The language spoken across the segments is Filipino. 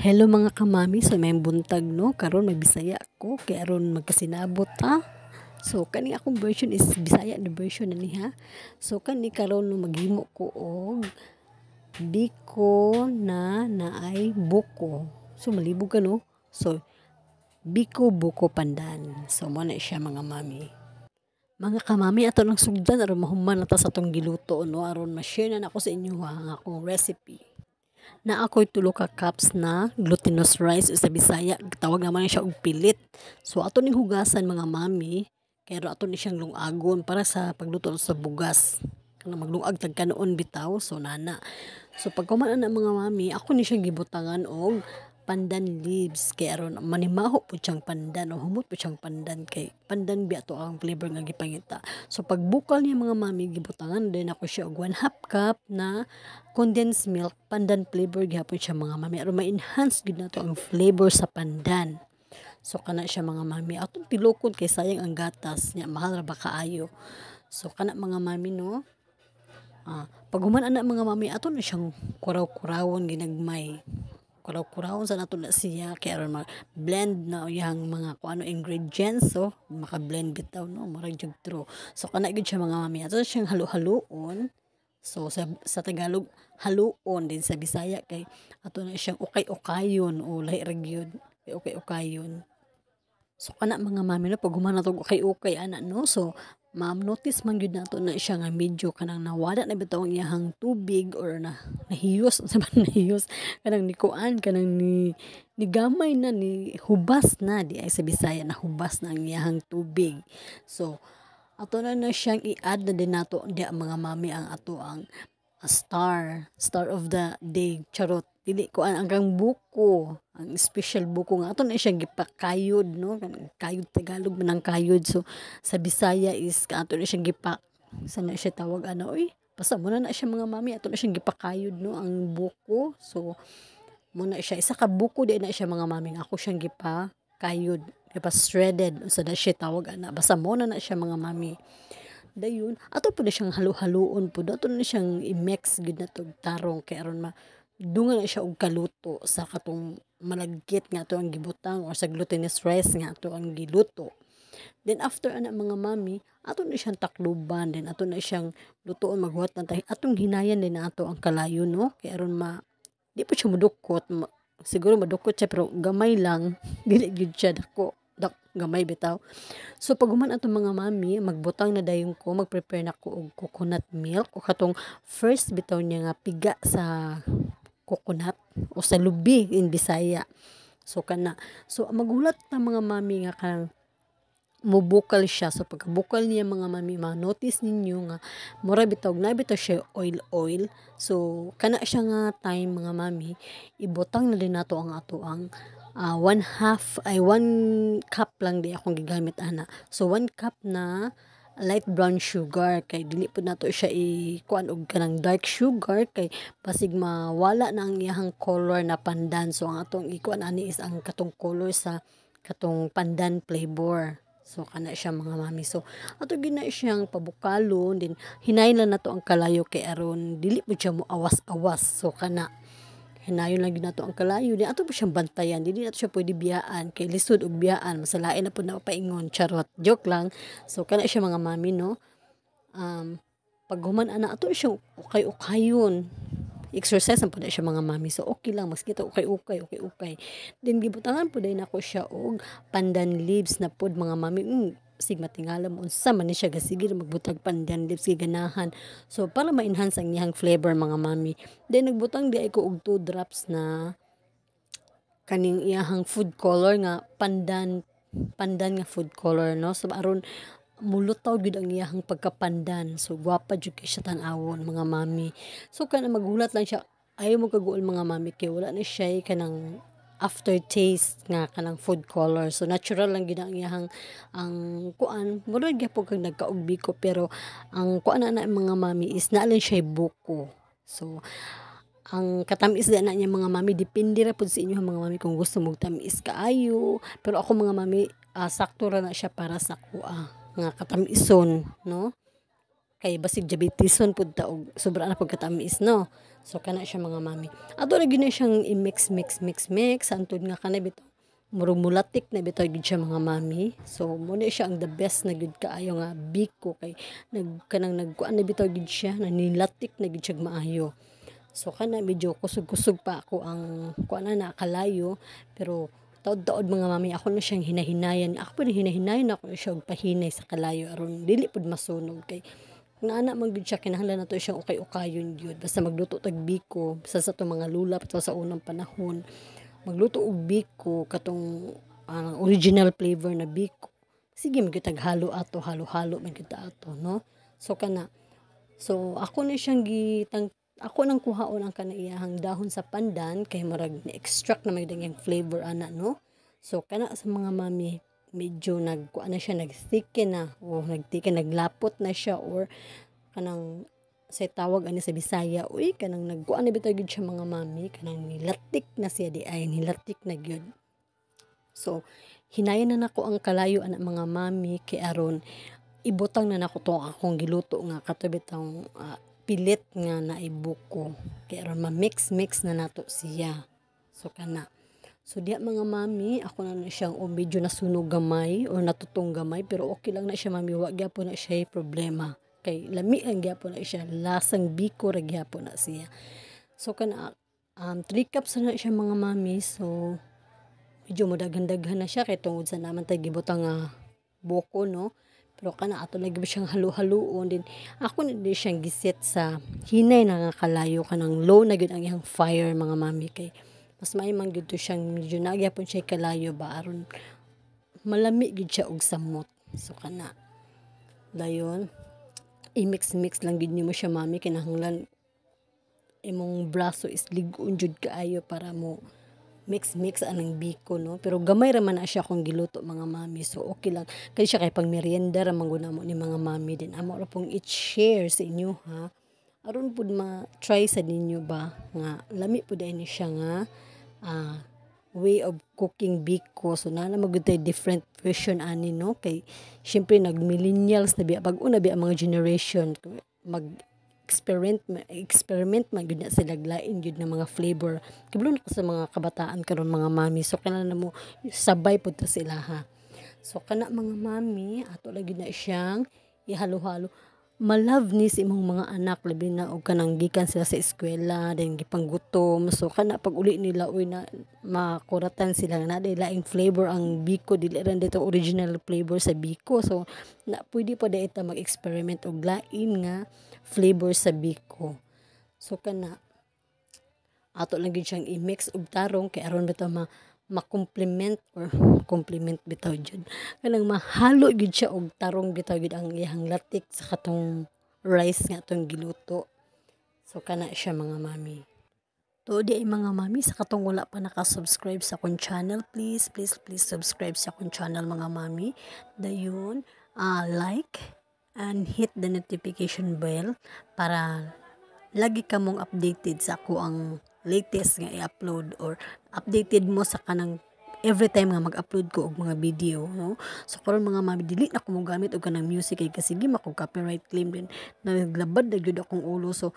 Hello mga kamami, so may buntag no, karon may Bisaya ako, kay aron magkasinabot ha. So kani akong version is Bisaya the version na niha. So kani karon no maghimo ko og biko na naay buko. So malibog ka no. So biko buko pandan. So mo na siya mga mami. Mga kamami, ato ng sugdan aron mahuman na ta sa tong giluto no aron ma-share na ako sa inyo ha, akong recipe na ako'y tulo ka cups na glutinous rice sa Bisaya tawag naman siya og pilit so ato ning hugasan mga mami kaya ato ni siyang lungagon para sa pagluto sa bugas kana maglungag tag kanoon bitaw so nana so pag kumanan na mga mami ako ni siyang gibutangan og pandan leaves kay aron manimaho po siyang pandan o humot po siyang pandan kay pandan biya to ang flavor nga gipangita so pagbukal niya mga mami gibutangan din ako siya og 1 half cup na condensed milk pandan flavor gihapon siya mga mami aron ma-enhance gid nato ang flavor sa pandan so kana siya mga mami atong tilukod kay sayang ang gatas niya mahal ra ba kaayo so kana mga mami no Ah, pag human anak mga mami ato na siyang kuraw-kurawon ginagmay kuraw kuraw sa nato na siya kay aron mag blend na uyang mga kung ano ingredients so maka blend bitaw no murag jug true so kana gyud siya mga mami ato siyang halu haluon so sa, sa Tagalog haluon din sa Bisaya kay ato na siyang okay okayon o lay gyud okay okayon So, kana mga mami no, pag humana to okay okay, ana no? So, Ma'am, notice man gyud nato na siya nga medyo kanang nawala na bitaw ang iyahang tubig or na nahiyos sa man nahiyos kanang nikuan kanang ni ni gamay na ni hubas na di ay sa Bisaya na hubas na ang iyahang tubig. So ato na na siyang i-add na din nato di mga mami ang ato ang star, star of the day, charot dili ko ang hanggang buko ang special buko nga ato na siya gipakayod no kayod tagalog man ang kayod so sa Bisaya is ato na siya gipak sa na siya tawag ano oy basta mo na siya mga mami ato na siya gipakayod no ang buko so muna siya isa ka buko di na siya mga mami ako siyang gipakayod kayod gipa shredded sa so, na siya tawag ana basta muna na siya mga mami dayon ato po na siyang halu-haluon po ato na siyang i-mix gud na tog tarong kay aron ma dungan na siya og kaluto sa katong malagkit nga to ang gibutang or sa glutinous rice nga to ang giluto. Then after ana mga mami, ato na siyang takluban then ato na siyang lutoon maghuwat na tayo. Atong hinayan din ato ang kalayo no. Kay aron ma di pa siya mudukot. Ma, siguro madukot siya pero gamay lang dili gyud siya dako dak gamay bitaw. So pag human ato mga mami, magbutang na dayon ko, magprepare na ko og coconut milk o katong first bitaw niya nga piga sa coconut o sa lubi in Bisaya. So kana. So magulat ta mga mami nga kanang mubukal siya so pagkabukal niya mga mami ma notice ninyo nga mura bitaw na bitaw siya oil oil so kana siya nga time mga mami ibutang na din nato ang ato ang uh, one half ay one cup lang di akong gigamit ana so one cup na light brown sugar kay dili po nato siya i kuan og kanang dark sugar kay basig mawala na ang iyang color na pandan so ang atong ikuan ani is ang katong color sa katong pandan flavor So, kana siya mga mami. So, ato gina siyang pabukalon. Din, hinay lang na to ang kalayo kay aron Dili po siya mo awas-awas. So, kana hinayon lang ginato ang kalayo ni ato po siyang bantayan dili nato siya pwede biyaan kay lisod og biyaan masalain na po na paingon charot joke lang so kana siya mga mami no um paghuman ana ato siya okay ukayon exercise ang po na siya mga mami so okay lang mas kita okay okay okay okay din gibutangan po dai nako siya og pandan leaves na pod mga mami mm, sig matingala mo unsa man ni siya gasigil magbutag pandan lips kay ganahan so para ma-enhance ang iyang flavor mga mami then nagbutang di ay ko og 2 drops na kaning iyahang food color nga pandan pandan nga food color no so aron mulutaw gyud ang iyahang pagkapandan so gwapa jud kay siya tan-awon mga mami so kana magulat lang siya ayaw mo kaguol mga mami kay wala na siya kanang aftertaste nga kanang food color. So natural lang gid ang iyang ang kuan. Murag gyapon kag nagkaugbi ko pero ang kuan na, na mga mami is naalin siya buko. So ang katamis na na niya mga mami depende ra pud sa inyo mga mami kung gusto mo tamis kaayo pero ako mga mami uh, sakto ra na siya para sa kuha nga katamison no kay basig diabetison pud ta og sobra na pud katamis no so kana siya mga mami ato na gyud siyang i-mix mix mix mix antud nga kanay bitaw murumulatik na bitaw gyud siya mga mami so mo na siya ang the best na gyud kaayo nga biko kay nag kanang nagkuan na bitaw gyud siya nanilatik na gyud siya maayo so kana medyo kusog-kusog pa ako ang kuan na nakalayo pero taod-taod mga mami ako na siyang hinahinayan ako pa hinahinayan ako na siya og pahinay sa kalayo aron dili pud masunog kay Naana magdud siya kinahanglan nato siya okay ukayon gyud basta magluto tag biko sa sa to mga lula pa sa unang panahon. Magluto og biko katong uh, original flavor na biko. Sige magyo tag halo ato halo-halo man kita ato no. So kana So ako ni siyang gitang ako nang kuhaon ang kanaiyahang dahon sa pandan kay marag ni extract na may daging flavor ana no. So kana sa mga mami medyo nagkuan na siya nagsticken na o nagtiken naglapot na siya or kanang sa tawag ani sa Bisaya uy kanang nagkuan na bitaw siya mga mami kanang nilatik na siya di ay nilatik na gyud so hinayan na nako ang kalayo ana mga mami kay aron ibutang na nako tong akong giluto nga katubitang uh, ah, pilit nga naibuko ko kay aron ma mix mix na nato siya so kana So diya mga mami, ako na na siyang o medyo nasunog gamay o natutong gamay pero okay lang na siya mami, wag po na siya eh, problema. Kay lami ang po na siya, lasang biko ra po na siya. So kana um 3 cups na siya mga mami, so medyo madagan na siya kay tungod sa naman tay gibutang uh, buko no. Pero kana ato lagi siyang halu haloon din. Ako na din siyang giset sa hinay na nga kalayo kanang low na gyud ang iyang fire mga mami kay mas may manggito siyang medyo nagyapon siya kalayo ba aron malami gid siya og samot so kana dayon i-mix-mix lang gid nimo siya mami kinahanglan imong braso is ligon jud kaayo para mo mix-mix anang biko, no? Pero gamay ra man na siya kung giluto mga mami. So, okay lang. kay siya kay pang merienda ra mangguna mo ni mga mami din. Amo ra pong i-share sa inyo, ha? aron pud ma-try sa ninyo ba nga lami pud ay siya nga uh, way of cooking biko so na lang different version ani no kay syempre nag millennials na biya bag una na biya mga generation mag experiment experiment man gud na sila lain jud na mga flavor kiblo na sa mga kabataan karon mga mami so kana na mo sabay pud sila ha so kana mga mami ato lagi na siyang ihalo-halo malove ni si imong mga anak labi na og kanang gikan sila sa eskwela then gipanggutom so kana pag uli nila uy na makuratan sila na dili laing flavor ang Biko dili ran dito original flavor sa Biko so na pwede pa dai ta mag-experiment og lain nga flavor sa Biko so kana ato lang gyud siyang i-mix og tarong kay aron ba ma makumplement or compliment bitaw jud kanang mahalo gyud siya og tarong bitaw gid ang iyang latik sa katong rice nga atong giluto so kana siya mga mami to di ay mga mami sa katong wala pa naka-subscribe sa akong channel please please please subscribe sa akong channel mga mami dayon uh, like and hit the notification bell para lagi kamong updated sa ako ang latest nga i-upload or updated mo sa kanang every time nga mag-upload ko og mga video no so karon mga mabidili na ko gamit og kanang music kay kasi gi ko copyright claim din na naglabad na gyud akong ulo so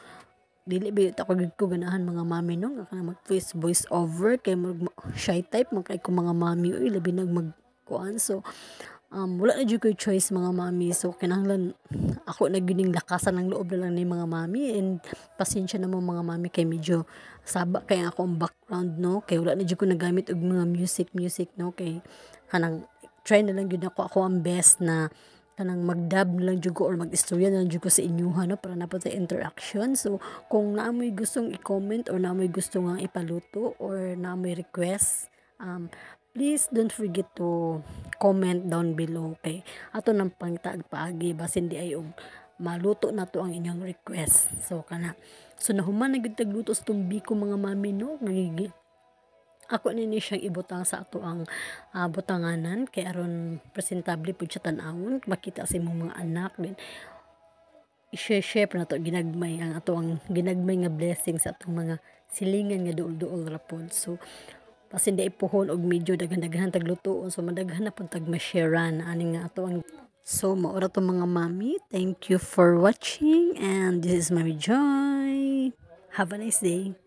dili ba ta ko ko ganahan mga mami no nga kanang mag voice voice over kay mag shy type man kay ko mga mami oi labi nag mag kuan so um, wala na ko choice mga mami so kinahanglan ako na gining lakasan ng loob na lang ni mga mami and pasensya na mo mga mami kay medyo saba kay ako ang background no kay wala na ko nagamit og mga music music no kay kanang try na lang gyud ako ako ang best na kanang magdab na lang jud ko or magistorya na lang jud ko sa inyuha no para napod sa interaction so kung naamoy gustong i-comment or naamoy gusto nga ipaluto or naamoy request um please don't forget to comment down below kay ato nang pangtaag paagi basin di ayog maluto na to ang inyong request so kana so nahuman na gid tagluto sa tumbi ko mga mami no nagigi ako nini siyang ibutang sa ato ang uh, butanganan kay aron presentable pud siya tan-awon makita sa imong mga anak din i-share na to ginagmay ang ato ang ginagmay nga blessing sa atong mga silingan nga duol-duol ra so kasi di puhon og medyo daghan-daghan taglutoon. So madaghan na pong tagmasyaran. Ani nga ato ang So, maura to mga mami. Thank you for watching and this is Mami Joy. Have a nice day.